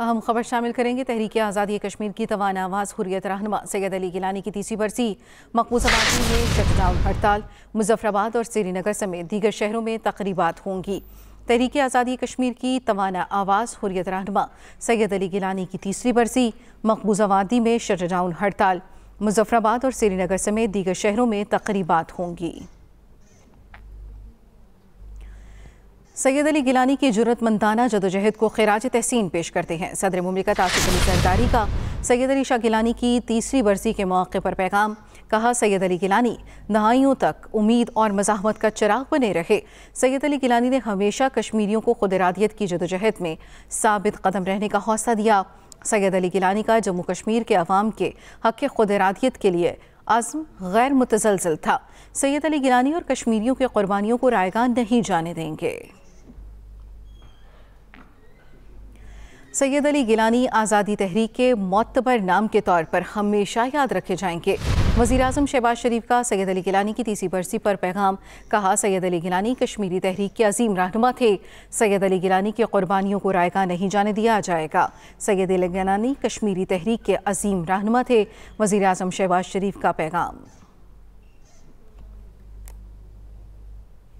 अहम खबर शामिल करेंगे तहरीक आज़ादी कश्मीर की तवाना आवाज़ हुरियत रहन सैद अली गिलानी की तीसरी बरसी मकबूजा बाजी में शटडाउन हड़ताल मुजफ्फराबाद और श्रीनगर समेत दीगर शहरों में तकरीबा होंगी तहरीक आज़ादी कश्मीर की तवाना आवाज़ हुरियत रहन सैद अली गिलानी की तीसरी बरसी मकबूज़ वादी में शटडाउन हड़ताल मुजफ्फराबाद और श्रीनगर समेत दीगर शहरों में तकरीबा होंगी सैयद अली गिलानी की जरूरतमंदाना जदोजहद को खराज तहसीन पेश करते हैं सदर ममलिकत आसिफ अली सरदारी का सैयद अली शाह गिलानी की तीसरी बरसी के मौके पर पैगाम कहा सैयद अली गिलानी नहाइयों तक उम्मीद और मजाहमत का चिराग बने रहे सैयद अली गिलानी ने हमेशा कश्मीरियों को खुदरादियत की जदोजहद में साबित कदम रहने का हौसला दिया सैयद अली गिलानी का जम्मू कश्मीर के अवाम के हक खुदरादियत के लिए आज़म गैर मुतजलजल था सैयद अली गिलानी और कश्मीरियों के कुर्बानियों को रायगान नहीं जाने देंगे सैयद अली गिलानी आज़ादी तहरीक के मतबर नाम के तौर पर हमेशा याद रखे जाएंगे वजी अजम शहबाज शरीफ का सैयद अली गिलानी की तीसरी बरसी पर पैगाम कहा सैयद अली गिलानी कश्मीरी तहरीक के अजीम रहनुमा थे सैयद अली गिलानी की कुर्बानियों को रायगा नहीं जाने दिया जाएगा सैयद अली गिलानी कश्मीरी तहरीक के अजीम रहनमा थे वजी अजम शहबाज शरीफ का पैगाम